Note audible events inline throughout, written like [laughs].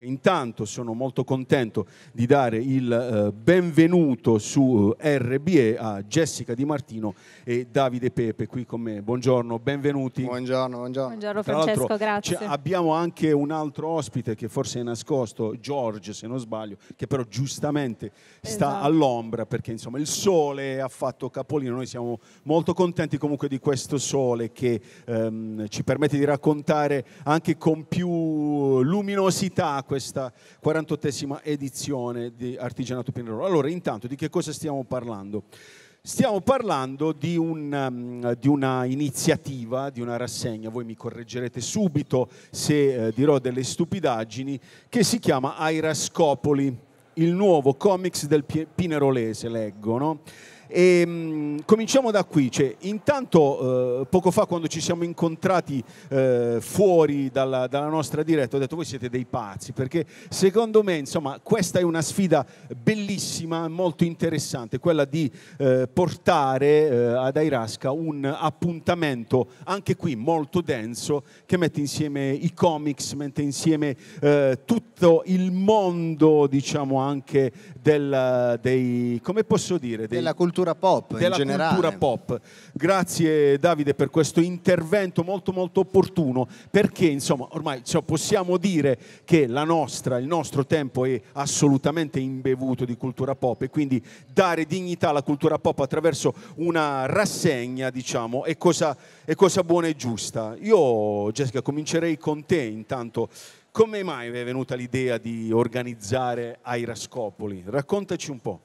Intanto sono molto contento di dare il eh, benvenuto su eh, RBE a Jessica Di Martino e Davide Pepe qui con me. Buongiorno, benvenuti. Buongiorno, buongiorno. buongiorno Francesco, grazie. Abbiamo anche un altro ospite che forse è nascosto, George se non sbaglio, che però giustamente sta esatto. all'ombra perché insomma il sole ha fatto capolino. Noi siamo molto contenti comunque di questo sole che ehm, ci permette di raccontare anche con più luminosità questa 48esima edizione di Artigianato Pinerolo. Allora, intanto di che cosa stiamo parlando? Stiamo parlando di, un, um, di, una iniziativa, di una rassegna, voi mi correggerete subito se eh, dirò delle stupidaggini, che si chiama Airascopoli, il nuovo comics del Pinerolese, leggo, no? E, ehm, mh, cominciamo da qui. Cioè, intanto, eh, poco fa, quando ci siamo incontrati eh, fuori dalla, dalla, nostra diretta, ho detto: Voi siete dei pazzi. Perché secondo me, insomma, questa è una sfida bellissima, molto interessante, quella di eh, portare eh, ad Airasca un appuntamento anche qui molto denso che mette insieme i comics, mette insieme eh, tutto il mondo, diciamo anche del, dei, come posso dire, dei, della cultura cultura pop della cultura pop. Grazie Davide per questo intervento molto molto opportuno perché insomma ormai cioè, possiamo dire che la nostra, il nostro tempo è assolutamente imbevuto di cultura pop e quindi dare dignità alla cultura pop attraverso una rassegna diciamo è cosa, è cosa buona e giusta. Io Jessica comincerei con te intanto. Come mai è venuta l'idea di organizzare Airascopoli? Raccontaci un po'.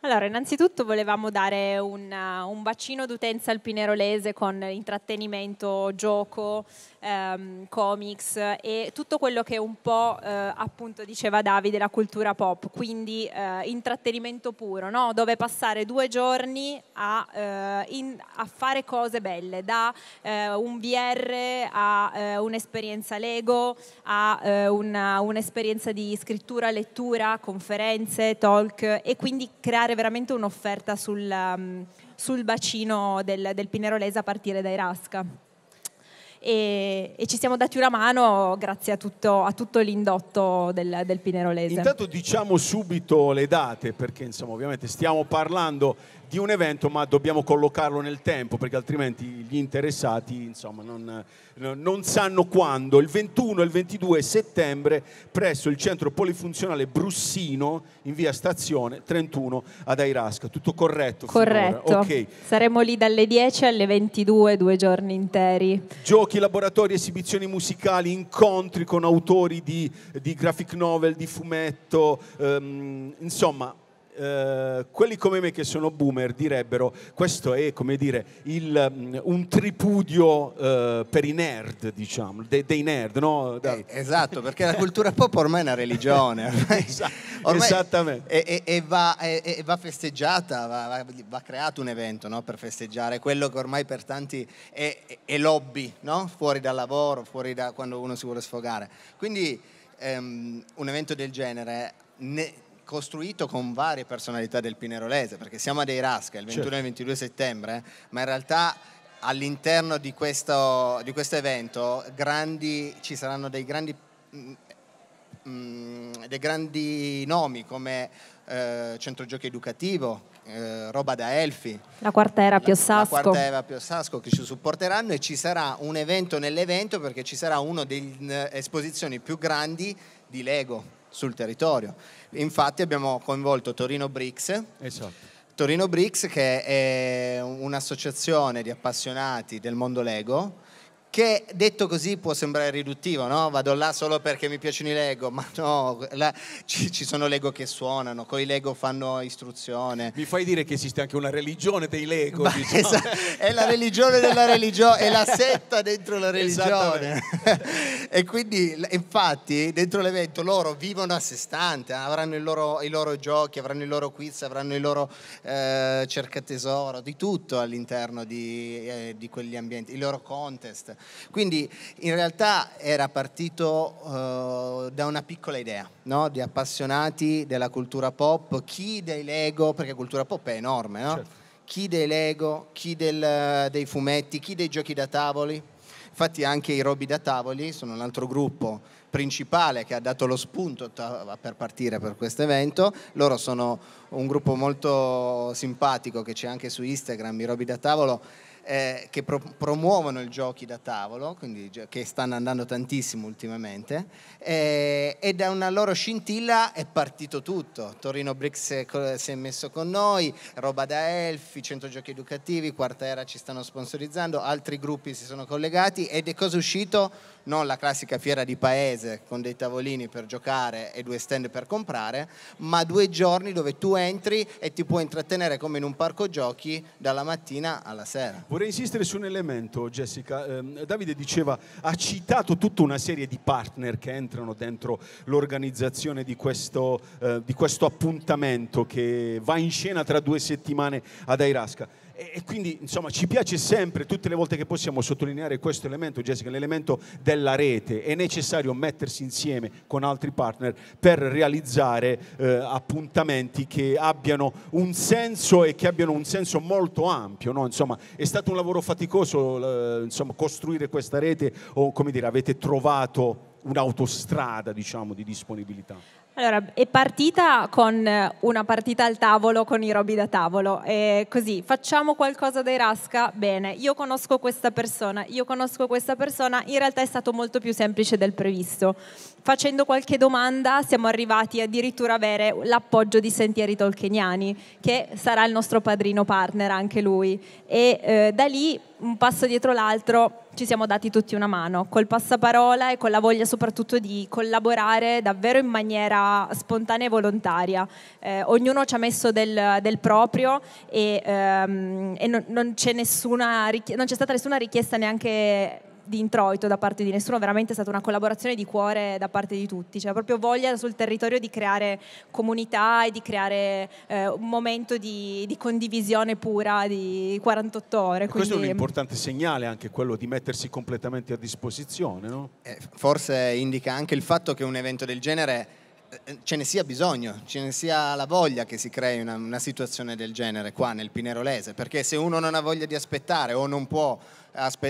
Allora, innanzitutto volevamo dare un, un bacino d'utenza al Pinerolese con intrattenimento, gioco, ehm, comics e tutto quello che un po' eh, appunto diceva Davide, la cultura pop, quindi eh, intrattenimento puro, no? dove passare due giorni a, eh, in, a fare cose belle, da eh, un VR a eh, un'esperienza Lego, a eh, una, un'esperienza di scrittura, lettura, conferenze, talk e quindi creare veramente un'offerta sul... Um, sul bacino del, del Pinerolese a partire dai Rasca e, e, ci siamo dati una mano grazie a tutto, a tutto l'indotto del, del Pinerolese. Intanto diciamo subito le date perché insomma ovviamente stiamo parlando di un evento, ma dobbiamo collocarlo nel tempo perché altrimenti gli interessati insomma, non, non sanno quando. Il 21 e il 22 settembre presso il centro polifunzionale Brussino in via Stazione 31 ad Airasca. Tutto corretto? Corretto. Okay. Saremo lì dalle 10 alle 22, due giorni interi. Giochi, laboratori, esibizioni musicali, incontri con autori di, di graphic novel, di fumetto, ehm, insomma eh, quelli come me che sono boomer direbbero questo è come dire il, mm, un tripudio eh, per i nerd diciamo dei, dei nerd no? Eh, esatto perché la [laughs] cultura pop ormai è una religione [laughs] ormai, ormai esattamente e, va, va, festeggiata va, va, va, creato un evento no? per festeggiare quello che ormai per tanti è, è lobby no? fuori dal lavoro fuori da quando uno si vuole sfogare quindi ehm, un evento del genere ne, costruito con varie personalità del Pinerolese, perché siamo a Dei Rasca il 21 certo. e il 22 settembre, ma in realtà all'interno di questo, di questo evento grandi, ci saranno dei grandi, mh, mm, mm, dei grandi nomi come eh, Centro Giochi Educativo, eh, roba da Elfi. La quartera Piossasco. La, la quartera Piossasco che ci supporteranno e ci sarà un evento nell'evento perché ci sarà una delle eh, esposizioni più grandi di Lego sul territorio. Infatti abbiamo coinvolto Torino Bricks. Esatto. Torino Bricks che è un'associazione di appassionati del mondo Lego che detto così può sembrare riduttivo, no? Vado là solo perché mi piacciono i Lego, [laughs] ma no, là, ci, ci, sono Lego che suonano, con i Lego fanno istruzione. Mi fai dire che esiste anche una religione dei Lego, ma, diciamo. esa- è la religione della religione, è la setta dentro la religione. [laughs] e quindi, infatti, dentro l'evento loro vivono a sé stante, avranno loro, i loro giochi, avranno i loro quiz, avranno i loro eh, cercatesoro, di tutto all'interno di, eh, di quegli ambienti, i loro contest. Quindi in realtà era partito eh, da una piccola idea no? di appassionati della cultura pop, chi dei Lego, perché cultura pop è enorme, no? certo. chi dei Lego, chi del, dei fumetti, chi dei giochi da tavoli. Infatti anche i Robi da tavoli sono un altro gruppo principale che ha dato lo spunto per partire per questo evento. Loro sono un gruppo molto simpatico che c'è anche su Instagram, i Robi da tavolo eh, che pro- promuovono i giochi da tavolo, quindi, che stanno andando tantissimo ultimamente, eh, e da una loro scintilla è partito tutto. Torino Bricks eh, si è messo con noi, roba da Elfi, 100 giochi educativi, Quarta Era ci stanno sponsorizzando, altri gruppi si sono collegati ed è cosa uscito? non la classica fiera di paese con dei tavolini per giocare e due stand per comprare, ma due giorni dove tu entri e ti puoi intrattenere come in un parco giochi dalla mattina alla sera. Vorrei insistere su un elemento, Jessica. Ehm, Davide diceva, ha citato tutta una serie di partner che entrano dentro l'organizzazione di questo, eh, di questo appuntamento che va in scena tra due settimane ad Airasca. E, e quindi insomma ci piace sempre, tutte le volte che possiamo, sottolineare questo elemento, Jessica, l'elemento della rete. È necessario mettersi insieme con altri partner per realizzare eh, appuntamenti che abbiano un senso e che abbiano un senso molto ampio. No? Insomma, è stato un lavoro faticoso eh, insomma, costruire questa rete o come dire, avete trovato un'autostrada diciamo, di disponibilità? Allora, è partita con eh, una partita al tavolo con i robi da tavolo, è così, facciamo qualcosa dai Rasca? Bene, io conosco questa persona, io conosco questa persona, in realtà è stato molto più semplice del previsto. Facendo qualche domanda siamo arrivati addirittura ad avere l'appoggio di Sentieri Tolkieniani, che sarà il nostro padrino partner anche lui, e eh, da lì un passo dietro l'altro ci siamo dati tutti una mano, col passaparola e con la voglia soprattutto di collaborare davvero in maniera spontanea e volontaria. Eh, ognuno ci ha messo del, del proprio e, ehm, e non, non, c'è nessuna, non c'è stata nessuna richiesta neanche di introito da parte di nessuno, veramente è stata una collaborazione di cuore da parte di tutti, cioè proprio voglia sul territorio di creare comunità e di creare eh, un momento di, di, condivisione pura di 48 ore. Quindi... questo è un importante segnale anche quello di mettersi completamente a disposizione. No? Eh, forse indica anche il fatto che un evento del genere eh, ce ne sia bisogno, ce ne sia la voglia che si crei una, una, situazione del genere qua nel Pinerolese, perché se uno non ha voglia di aspettare o non può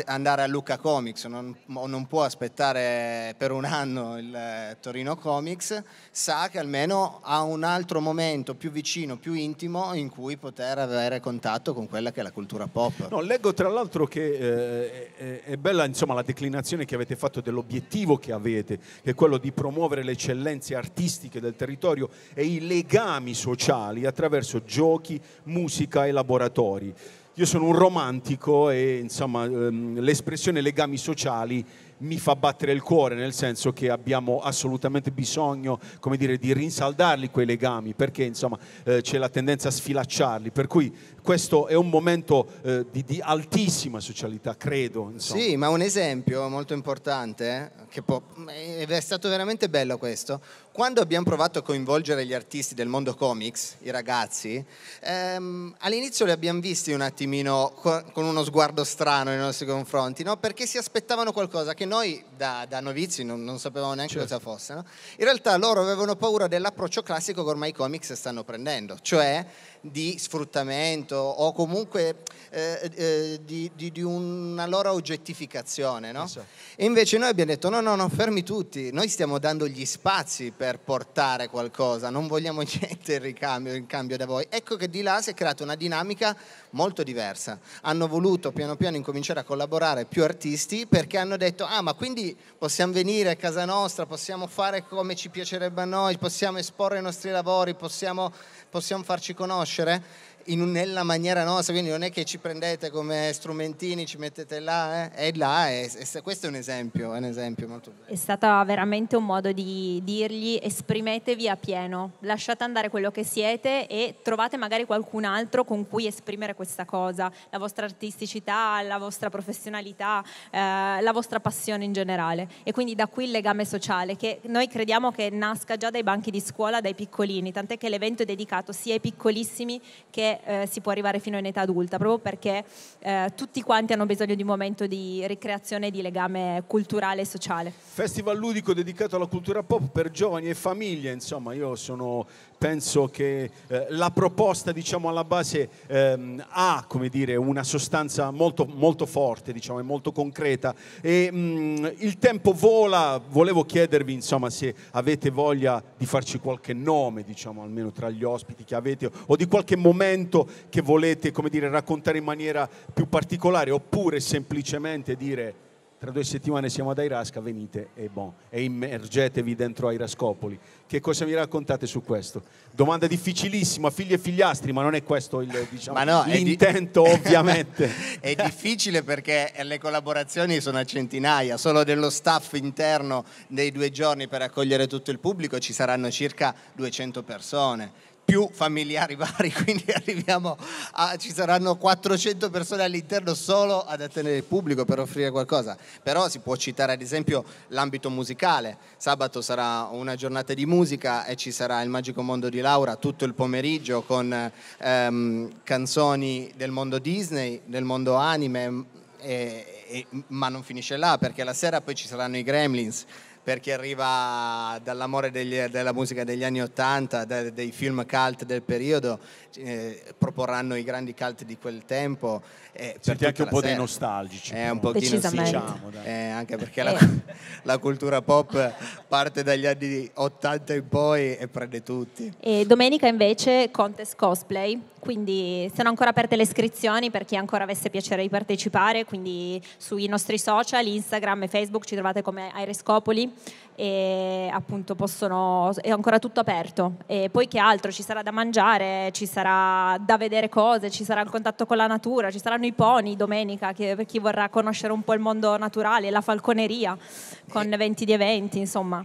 andare a Lucca Comics, non, non, può aspettare per un anno il eh, Torino Comics, sa che almeno ha un altro momento più vicino, più intimo in cui poter avere contatto con quella che è la cultura pop. No, leggo tra l'altro che eh, è bella insomma, la declinazione che avete fatto dell'obiettivo che avete, che è quello di promuovere le eccellenze artistiche del territorio e i legami sociali attraverso giochi, musica e laboratori io sono un romantico e insomma ehm, l'espressione legami sociali mi fa battere il cuore, nel senso che abbiamo assolutamente bisogno, come dire, di rinsaldarli quei legami, perché insomma eh, c'è la tendenza a sfilacciarli, per cui questo è un momento eh, di, di, altissima socialità, credo. Insomma. Sì, ma un esempio molto importante, eh, che può, eh, è stato veramente bello questo, quando abbiamo provato a coinvolgere gli artisti del mondo comics, i ragazzi, ehm, all'inizio li abbiamo visti un attimino con uno sguardo strano nei nostri confronti, no? perché si aspettavano qualcosa che noi da, da novizi non, non, sapevamo neanche certo. cosa fosse. No? In realtà loro avevano paura dell'approccio classico che ormai i comics stanno prendendo, cioè di sfruttamento o comunque eh, eh, di, di, di, una loro oggettificazione. No? Esatto. E invece noi abbiamo detto no, no, no, fermi tutti, noi stiamo dando gli spazi per portare qualcosa, non vogliamo [laughs] niente in ricambio, in cambio da voi. Ecco che di là si è creata una dinamica molto diversa. Hanno voluto piano piano incominciare a collaborare più artisti perché hanno detto ah ma quindi possiamo venire a casa nostra, possiamo fare come ci piacerebbe a noi, possiamo esporre i nostri lavori, possiamo, possiamo farci conoscere conoscere un, nella maniera nostra, quindi non è che ci prendete come strumentini, ci mettete là, eh? è là, è, è, questo è un esempio, è un esempio molto bello. È stato veramente un modo di dirgli esprimetevi a pieno, lasciate andare quello che siete e trovate magari qualcun altro con cui esprimere questa cosa, la vostra artisticità, la vostra professionalità, eh, la vostra passione in generale. E quindi da qui il legame sociale che noi crediamo che nasca già dai banchi di scuola, dai piccolini, tant'è che l'evento è dedicato sia ai piccolissimi che eh, si può arrivare fino in età adulta, proprio perché eh, tutti quanti hanno bisogno di un momento di ricreazione di legame culturale e sociale. Festival ludico dedicato alla cultura pop per giovani e famiglie, insomma, io sono, penso che eh, la proposta diciamo, alla base ehm, ha come dire, una sostanza molto, molto forte diciamo, e molto concreta. E, mh, mm, il tempo vola, volevo chiedervi insomma, se avete voglia di farci qualche nome, diciamo, almeno tra gli ospiti che avete, o di qualche momento argomento che volete come dire, raccontare in maniera più particolare oppure semplicemente dire tra due settimane siamo ad Airasca, venite e, bon, e immergetevi dentro Airascopoli. Che cosa mi raccontate su questo? Domanda difficilissima, figli e figliastri, ma non è questo il, diciamo, no, l'intento di... [laughs] ovviamente. è difficile perché le collaborazioni sono a centinaia, solo dello staff interno dei due giorni per accogliere tutto il pubblico ci saranno circa 200 persone più familiari [laughs] vari, quindi arriviamo a, ci saranno 400 persone all'interno solo ad attenere il pubblico per offrire qualcosa, però si può citare ad esempio l'ambito musicale, sabato sarà una giornata di musica e ci sarà il magico mondo di Laura tutto il pomeriggio con ehm, canzoni del mondo Disney, del mondo anime, mm, e, e, ma non finisce là perché la sera poi ci saranno i Gremlins per chi arriva dall'amore degli, della musica degli anni Ottanta, de, dei film cult del periodo, eh, proporranno i grandi cult di quel tempo. Eh, Senti anche un po' sera. dei nostalgici. È eh, un pochino sì, diciamo, eh, anche perché la, eh. la, cultura pop parte dagli anni Ottanta in poi e prende tutti. E domenica invece contest cosplay, quindi sono ancora aperte le iscrizioni per chi ancora avesse piacere di partecipare, quindi sui nostri social, Instagram e Facebook ci trovate come Aerescopoli e appunto possono, è ancora tutto aperto. E poi che altro? Ci sarà da mangiare, ci sarà da vedere cose, ci sarà il contatto con la natura, ci saranno i pony domenica che, per chi vorrà conoscere un po' il mondo naturale, la falconeria con eventi eh. di eventi, insomma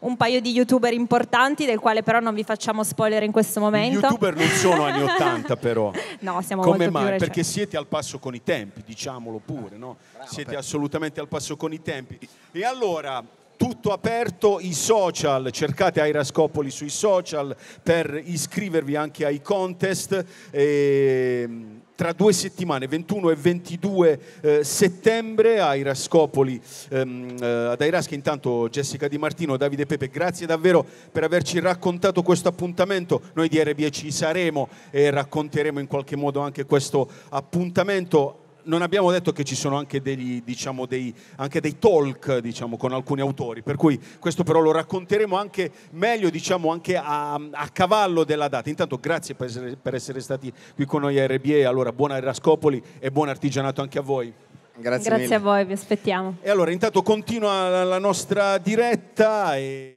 un paio di youtuber importanti, del quale però non vi facciamo spoiler in questo momento. I youtuber non sono anni 80 [laughs] però. no, siamo Come molto mai? più recenti. Perché siete al passo con i tempi, diciamolo pure, no? Bravo, siete per... assolutamente al passo con i tempi. E allora, tutto aperto, i social, cercate Airascopoli sui social per iscrivervi anche ai contest. E ehm, tra due settimane, 21 e 22 eh, settembre, a Irascopoli, ehm, eh, ad Airaschi. Intanto Jessica Di Martino, Davide Pepe, grazie davvero per averci raccontato questo appuntamento. Noi di RB ci saremo e racconteremo in qualche modo anche questo appuntamento non abbiamo detto che ci sono anche, degli, diciamo, dei, anche dei, talk diciamo, con alcuni autori, per cui questo però lo racconteremo anche meglio diciamo, anche a, a, cavallo della data. Intanto grazie per essere, per essere stati qui con noi a RBE, allora buona Erascopoli e buon artigianato anche a voi. Grazie, grazie a voi, vi aspettiamo. E allora intanto continua la nostra diretta. E...